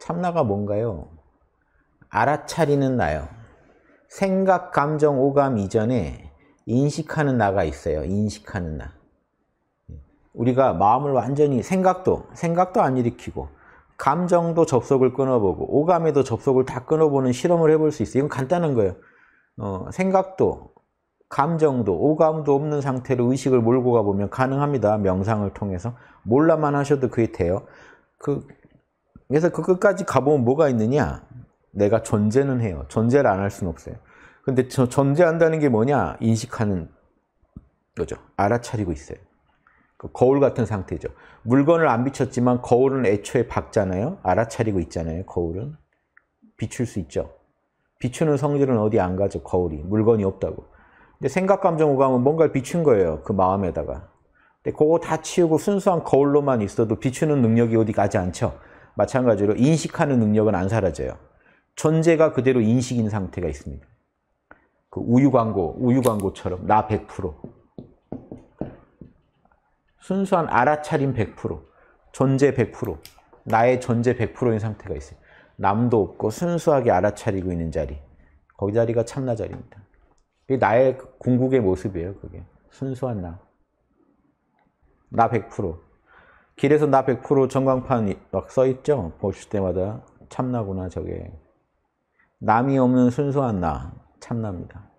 참나가 뭔가요? 알아차리는 나요. 생각, 감정, 오감 이전에 인식하는 나가 있어요. 인식하는 나. 우리가 마음을 완전히 생각도, 생각도 안 일으키고 감정도 접속을 끊어보고 오감에도 접속을 다 끊어보는 실험을 해볼 수 있어요. 이건 간단한 거예요. 어, 생각도, 감정도, 오감도 없는 상태로 의식을 몰고 가보면 가능합니다. 명상을 통해서. 몰라만 하셔도 그게 돼요. 그 그래서 그 끝까지 가보면 뭐가 있느냐? 내가 존재는 해요. 존재를 안 할 수는 없어요. 근데 저 존재한다는 게 뭐냐? 인식하는 거죠. 알아차리고 있어요. 그 거울 같은 상태죠. 물건을 안 비쳤지만 거울은 애초에 박잖아요. 알아차리고 있잖아요. 거울은. 비출 수 있죠. 비추는 성질은 어디 안 가죠. 거울이. 물건이 없다고. 근데 생각, 감정, 오감은 뭔가를 비춘 거예요. 그 마음에다가. 근데 그거 다 치우고 순수한 거울로만 있어도 비추는 능력이 어디 가지 않죠. 마찬가지로 인식하는 능력은 안 사라져요. 존재가 그대로 인식인 상태가 있습니다. 그 우유 광고, 우유 광고처럼 나 100%. 순수한 알아차림 100%, 존재 100%, 나의 존재 100%인 상태가 있어요. 남도 없고 순수하게 알아차리고 있는 자리. 거기 자리가 참나 자리입니다. 그게 나의 궁극의 모습이에요, 그게. 순수한 나. 나 100%. 길에서 나 100% 전광판 막 써있죠? 보실 때마다 참나구나 저게. 남이 없는 순수한 나, 참납니다